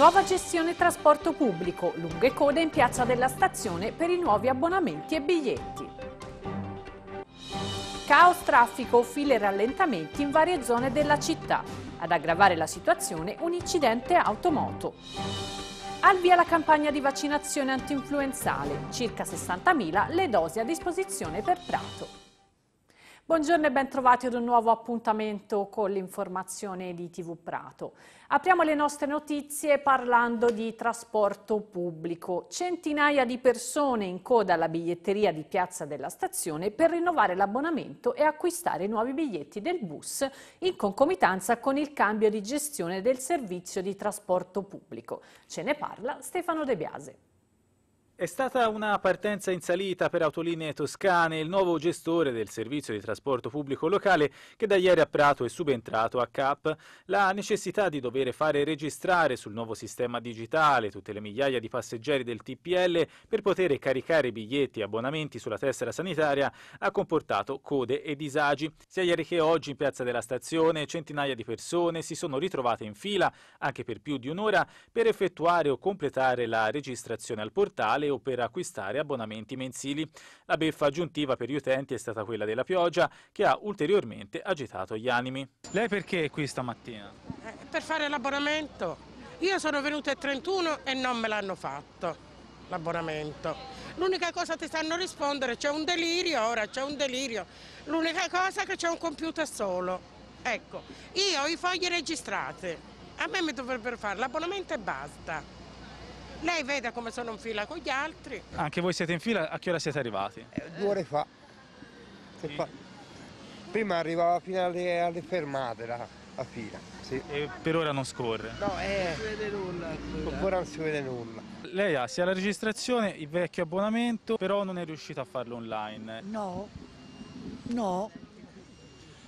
Nuova gestione trasporto pubblico, lunghe code in piazza della stazione per i nuovi abbonamenti e biglietti. Caos, traffico, file e rallentamenti in varie zone della città. Ad aggravare la situazione un incidente automoto. Al via la campagna di vaccinazione antinfluenzale, circa 60.000 le dosi a disposizione per Prato. Buongiorno e ben trovati ad un nuovo appuntamento con l'informazione di TV Prato. Apriamo le nostre notizie parlando di trasporto pubblico. Centinaia di persone in coda alla biglietteria di Piazza della Stazione per rinnovare l'abbonamento e acquistare i nuovi biglietti del bus in concomitanza con il cambio di gestione del servizio di trasporto pubblico. Ce ne parla Stefano De Biase. È stata una partenza in salita per Autolinee Toscane, il nuovo gestore del servizio di trasporto pubblico locale che da ieri a Prato è subentrato a CAP. La necessità di dover fare registrare sul nuovo sistema digitale tutte le migliaia di passeggeri del TPL per poter caricare biglietti e abbonamenti sulla tessera sanitaria ha comportato code e disagi. Sia ieri che oggi in piazza della stazione centinaia di persone si sono ritrovate in fila, anche per più di un'ora, per effettuare o completare la registrazione al portale o per acquistare abbonamenti mensili. La beffa aggiuntiva per gli utenti è stata quella della pioggia che ha ulteriormente agitato gli animi. Lei perché è qui stamattina? Eh, per fare l'abbonamento. Io sono venuta il 31 e non me l'hanno fatto l'abbonamento. L'unica cosa che ti sanno rispondere, c'è un delirio, ora c'è un delirio. L'unica cosa è che c'è un computer solo. Ecco, io ho i fogli registrati, a me mi dovrebbero fare l'abbonamento e basta. Lei vede come sono in fila con gli altri. Anche voi siete in fila, a che ora siete arrivati? Eh, due ore fa. Sì. fa. Prima arrivava fino alle, alle fermate la, la fila. Sì. E per ora non scorre? No, eh, non si vede nulla. Ancora non si vede nulla. Lei ha sia la registrazione, il vecchio abbonamento, però non è riuscita a farlo online. No, no,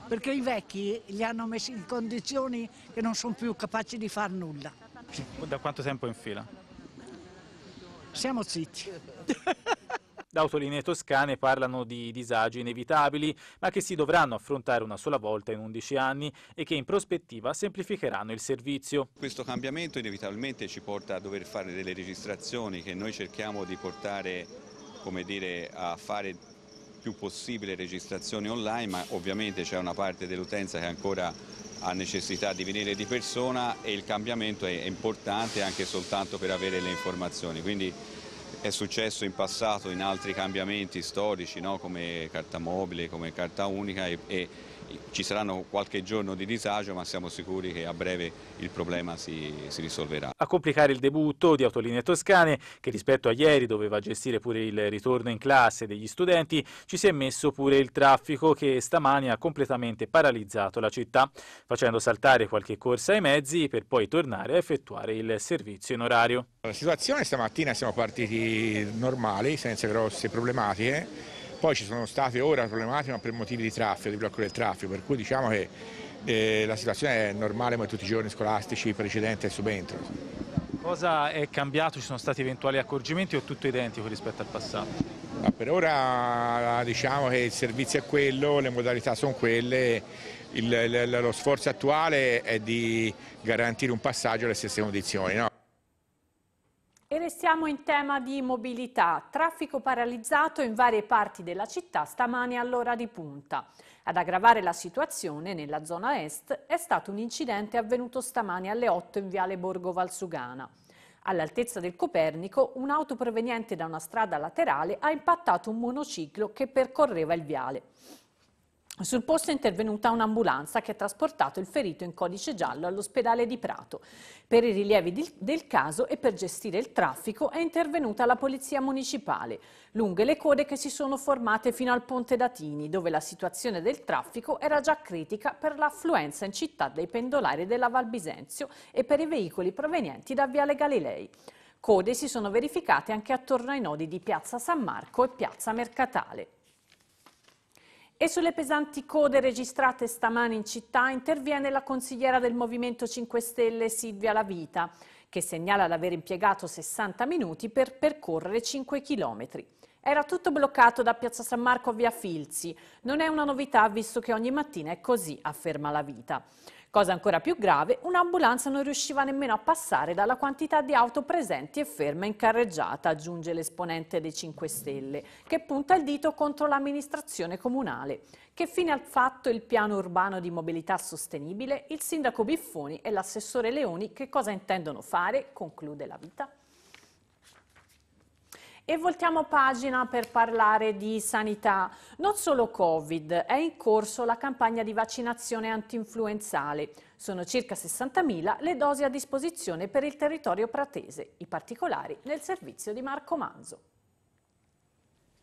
perché i vecchi li hanno messi in condizioni che non sono più capaci di far nulla. Da quanto tempo in fila? Siamo zitti. Da autolinee toscane parlano di disagi inevitabili, ma che si dovranno affrontare una sola volta in 11 anni e che in prospettiva semplificheranno il servizio. Questo cambiamento inevitabilmente ci porta a dover fare delle registrazioni che noi cerchiamo di portare come dire, a fare più possibile registrazioni online, ma ovviamente c'è una parte dell'utenza che ancora ha necessità di venire di persona e il cambiamento è importante anche soltanto per avere le informazioni. Quindi è successo in passato in altri cambiamenti storici no? come carta mobile, come carta unica e, e ci saranno qualche giorno di disagio ma siamo sicuri che a breve il problema si, si, risolverà. A complicare il debutto di Autolinee Toscane che rispetto a ieri doveva gestire pure il ritorno in classe degli studenti ci si è messo pure il traffico che stamani ha completamente paralizzato la città facendo saltare qualche corsa ai mezzi per poi tornare a effettuare il servizio in orario. La situazione stamattina siamo partiti normali senza grosse problematiche poi ci sono state ora problematiche ma per motivi di traffico, di blocco del traffico, per cui diciamo che eh, la situazione è normale come tutti i giorni scolastici precedente e subentro. Cosa è cambiato? Ci sono stati eventuali accorgimenti o tutto identico rispetto al passato? Ma per ora diciamo che il servizio è quello, le modalità sono quelle, il, lo sforzo attuale è di garantire un passaggio alle stesse condizioni. No? E restiamo in tema di mobilità. Traffico paralizzato in varie parti della città stamane all'ora di punta. Ad aggravare la situazione nella zona est è stato un incidente avvenuto stamane alle 8 in Viale Borgo Valsugana. All'altezza del Copernico, un'auto proveniente da una strada laterale ha impattato un monociclo che percorreva il viale. Sul posto è intervenuta un'ambulanza che ha trasportato il ferito in codice giallo all'ospedale di Prato. Per i rilievi del caso e per gestire il traffico è intervenuta la polizia municipale, lunghe le code che si sono formate fino al ponte Datini, dove la situazione del traffico era già critica per l'affluenza in città dei pendolari della Val Bisenzio e per i veicoli provenienti da Viale Galilei. Code si sono verificate anche attorno ai nodi di Piazza San Marco e Piazza Mercatale. E sulle pesanti code registrate stamani in città interviene la consigliera del Movimento 5 Stelle Silvia Lavita, che segnala di aver impiegato 60 minuti per percorrere 5 chilometri. Era tutto bloccato da Piazza San Marco a Via Filzi. Non è una novità visto che ogni mattina è così, afferma Lavita. Cosa ancora più grave, un'ambulanza non riusciva nemmeno a passare dalla quantità di auto presenti e ferme in carreggiata, aggiunge l'esponente dei 5 Stelle, che punta il dito contro l'amministrazione comunale. Che fine ha fatto il piano urbano di mobilità sostenibile? Il sindaco Biffoni e l'assessore Leoni che cosa intendono fare? Conclude la vita. E voltiamo pagina per parlare di sanità. Non solo Covid, è in corso la campagna di vaccinazione antinfluenzale. Sono circa 60.000 le dosi a disposizione per il territorio pratese, i particolari nel servizio di Marco Manzo.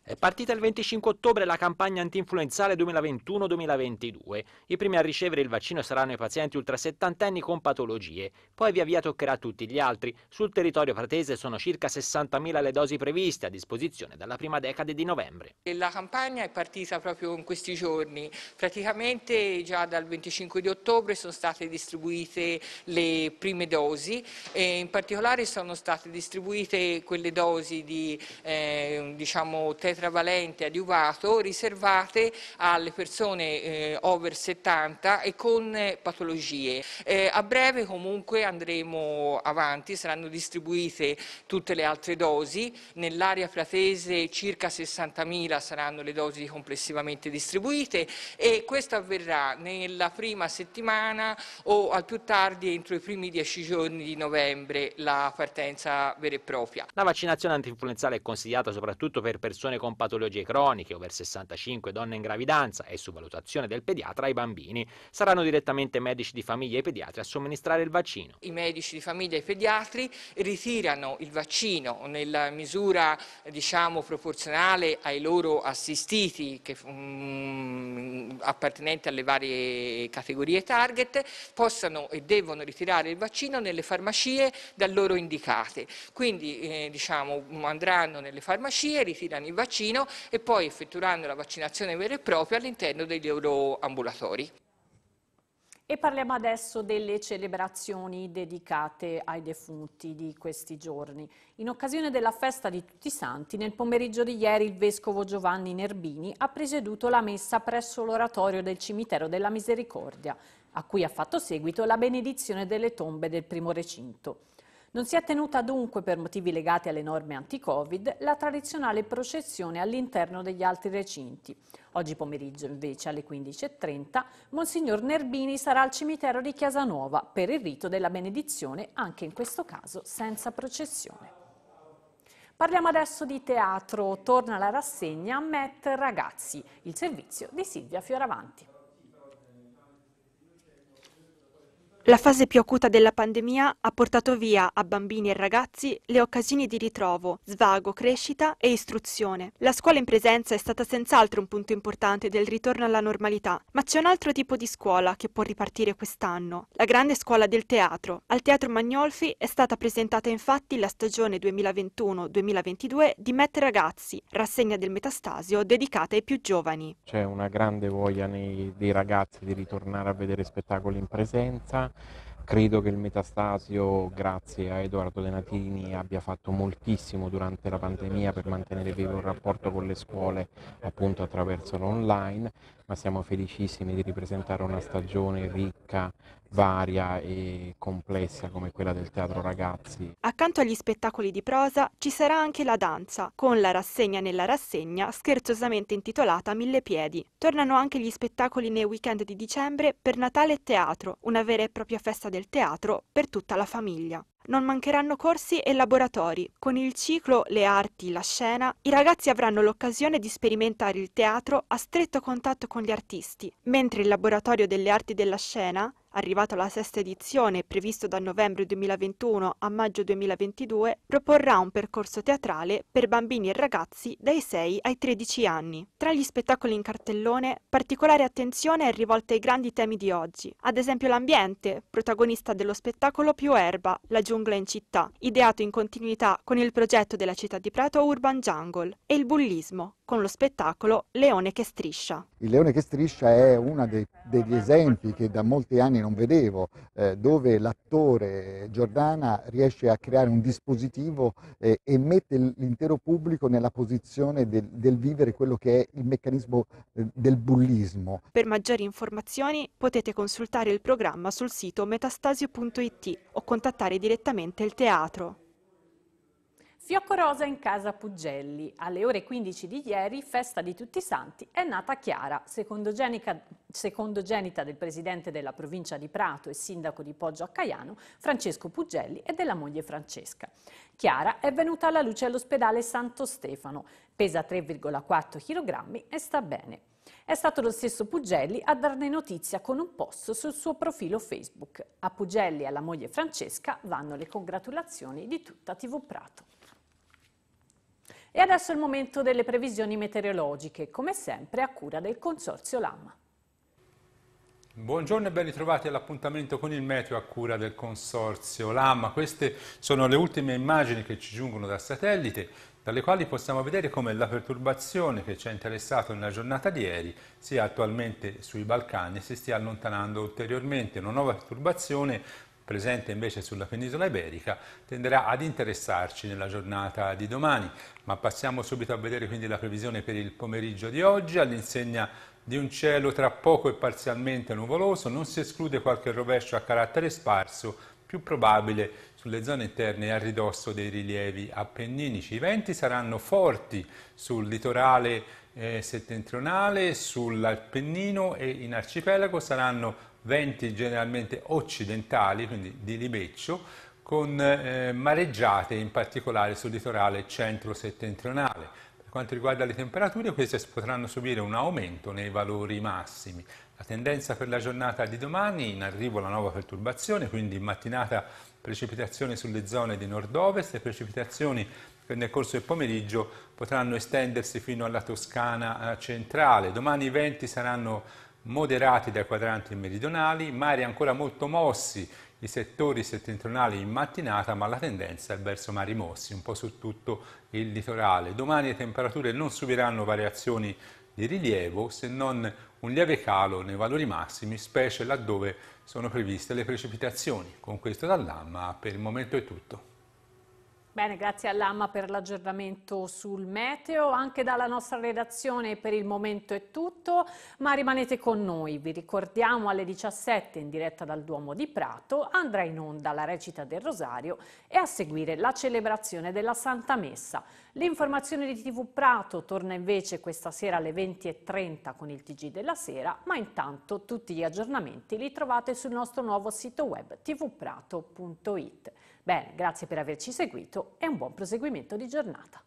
È partita il 25 ottobre la campagna antinfluenzale 2021-2022. I primi a ricevere il vaccino saranno i pazienti ultra settantenni con patologie, poi via via toccherà a tutti gli altri. Sul territorio pratese sono circa 60.000 le dosi previste a disposizione dalla prima decade di novembre. La campagna è partita proprio in questi giorni, praticamente già dal 25 di ottobre sono state distribuite le prime dosi e in particolare sono state distribuite quelle dosi di eh, diciamo, Travalente adiuvato riservate alle persone eh, over 70 e con eh, patologie. Eh, a breve comunque andremo avanti, saranno distribuite tutte le altre dosi, nell'area fratese circa 60.000 saranno le dosi complessivamente distribuite e questo avverrà nella prima settimana o al più tardi entro i primi dieci giorni di novembre la partenza vera e propria. La vaccinazione antinfluenzale è consigliata soprattutto per persone con patologie croniche, over 65, donne in gravidanza e su valutazione del pediatra ai bambini. Saranno direttamente medici di famiglia e pediatri a somministrare il vaccino. I medici di famiglia e pediatri ritirano il vaccino nella misura diciamo, proporzionale ai loro assistiti che, um, appartenenti alle varie categorie target, possano e devono ritirare il vaccino nelle farmacie da loro indicate. Quindi eh, diciamo, andranno nelle farmacie, ritirano il vaccino vaccino e poi effettuando la vaccinazione vera e propria all'interno dei loro ambulatori. E parliamo adesso delle celebrazioni dedicate ai defunti di questi giorni. In occasione della festa di Tutti i Santi, nel pomeriggio di ieri il vescovo Giovanni Nerbini ha presieduto la messa presso l'oratorio del cimitero della Misericordia, a cui ha fatto seguito la benedizione delle tombe del primo recinto. Non si è tenuta dunque, per motivi legati alle norme anti-Covid, la tradizionale processione all'interno degli altri recinti. Oggi pomeriggio, invece, alle 15.30, Monsignor Nerbini sarà al cimitero di Chiasanuova per il rito della benedizione, anche in questo caso senza processione. Parliamo adesso di teatro. Torna la rassegna Met Ragazzi, il servizio di Silvia Fioravanti. La fase più acuta della pandemia ha portato via a bambini e ragazzi le occasioni di ritrovo, svago, crescita e istruzione. La scuola in presenza è stata senz'altro un punto importante del ritorno alla normalità, ma c'è un altro tipo di scuola che può ripartire quest'anno, la grande scuola del teatro. Al Teatro Magnolfi è stata presentata infatti la stagione 2021-2022 di Met Ragazzi, rassegna del Metastasio dedicata ai più giovani. C'è una grande voglia nei, dei ragazzi di ritornare a vedere spettacoli in presenza Credo che il Metastasio, grazie a Edoardo Denatini, abbia fatto moltissimo durante la pandemia per mantenere vivo il rapporto con le scuole appunto attraverso l'online ma siamo felicissimi di ripresentare una stagione ricca, varia e complessa come quella del teatro ragazzi. Accanto agli spettacoli di prosa ci sarà anche la danza, con la rassegna nella rassegna scherzosamente intitolata Mille piedi. Tornano anche gli spettacoli nei weekend di dicembre per Natale e Teatro, una vera e propria festa del teatro per tutta la famiglia. Non mancheranno corsi e laboratori. Con il ciclo Le arti, la scena, i ragazzi avranno l'occasione di sperimentare il teatro a stretto contatto con gli artisti, mentre il laboratorio delle arti della scena arrivato alla sesta edizione, previsto da novembre 2021 a maggio 2022, proporrà un percorso teatrale per bambini e ragazzi dai 6 ai 13 anni. Tra gli spettacoli in cartellone, particolare attenzione è rivolta ai grandi temi di oggi, ad esempio l'ambiente, protagonista dello spettacolo Più Erba, la giungla in città, ideato in continuità con il progetto della città di Prato Urban Jungle, e il bullismo, con lo spettacolo Leone che striscia. Il Leone che striscia è uno degli esempi che da molti anni non vedevo, eh, dove l'attore Giordana riesce a creare un dispositivo eh, e mette l'intero pubblico nella posizione del, del, vivere quello che è il meccanismo eh, del bullismo. Per maggiori informazioni potete consultare il programma sul sito metastasio.it o contattare direttamente il teatro. Rosa in casa Pugelli. Alle ore 15 di ieri, festa di tutti i santi, è nata Chiara, secondogenita del presidente della provincia di Prato e sindaco di Poggio a Caiano, Francesco Pugelli e della moglie Francesca. Chiara è venuta alla luce all'ospedale Santo Stefano, pesa 3,4 kg e sta bene. È stato lo stesso Pugelli a darne notizia con un post sul suo profilo Facebook. A Pugelli e alla moglie Francesca vanno le congratulazioni di tutta TV Prato. E adesso è il momento delle previsioni meteorologiche, come sempre a cura del Consorzio LAM. Buongiorno e ben ritrovati all'appuntamento con il meteo a cura del Consorzio LAM. Queste sono le ultime immagini che ci giungono dal satellite, dalle quali possiamo vedere come la perturbazione che ci ha interessato nella giornata di ieri sia attualmente sui Balcani e si stia allontanando ulteriormente. Una nuova perturbazione presente invece sulla penisola iberica, tenderà ad interessarci nella giornata di domani. Ma passiamo subito a vedere quindi la previsione per il pomeriggio di oggi all'insegna di un cielo tra poco e parzialmente nuvoloso, non si esclude qualche rovescio a carattere sparso, più probabile sulle zone interne a ridosso dei rilievi appenninici. I venti saranno forti sul litorale eh, settentrionale, sull'Alpennino e in arcipelago saranno venti generalmente occidentali, quindi di libeccio, con eh, mareggiate in particolare sul litorale centro-settentrionale. Per quanto riguarda le temperature, queste potranno subire un aumento nei valori massimi. La tendenza per la giornata di domani, in arrivo la nuova perturbazione, quindi in mattinata precipitazioni sulle zone di nord-ovest e precipitazioni che nel corso del pomeriggio potranno estendersi fino alla Toscana eh, centrale. Domani i venti saranno moderati dai quadranti meridionali, mari ancora molto mossi, i settori settentrionali in mattinata, ma la tendenza è verso mari mossi, un po' su tutto il litorale. Domani le temperature non subiranno variazioni di rilievo, se non un lieve calo nei valori massimi, specie laddove sono previste le precipitazioni. Con questo dall'AMMA per il momento è tutto. Bene, grazie all'AMMA per l'aggiornamento sul meteo, anche dalla nostra redazione per il momento è tutto, ma rimanete con noi, vi ricordiamo alle 17 in diretta dal Duomo di Prato andrà in onda la recita del Rosario e a seguire la celebrazione della Santa Messa. L'informazione di TV Prato torna invece questa sera alle 20.30 con il TG della sera, ma intanto tutti gli aggiornamenti li trovate sul nostro nuovo sito web tvprato.it. Bene, grazie per averci seguito e un buon proseguimento di giornata.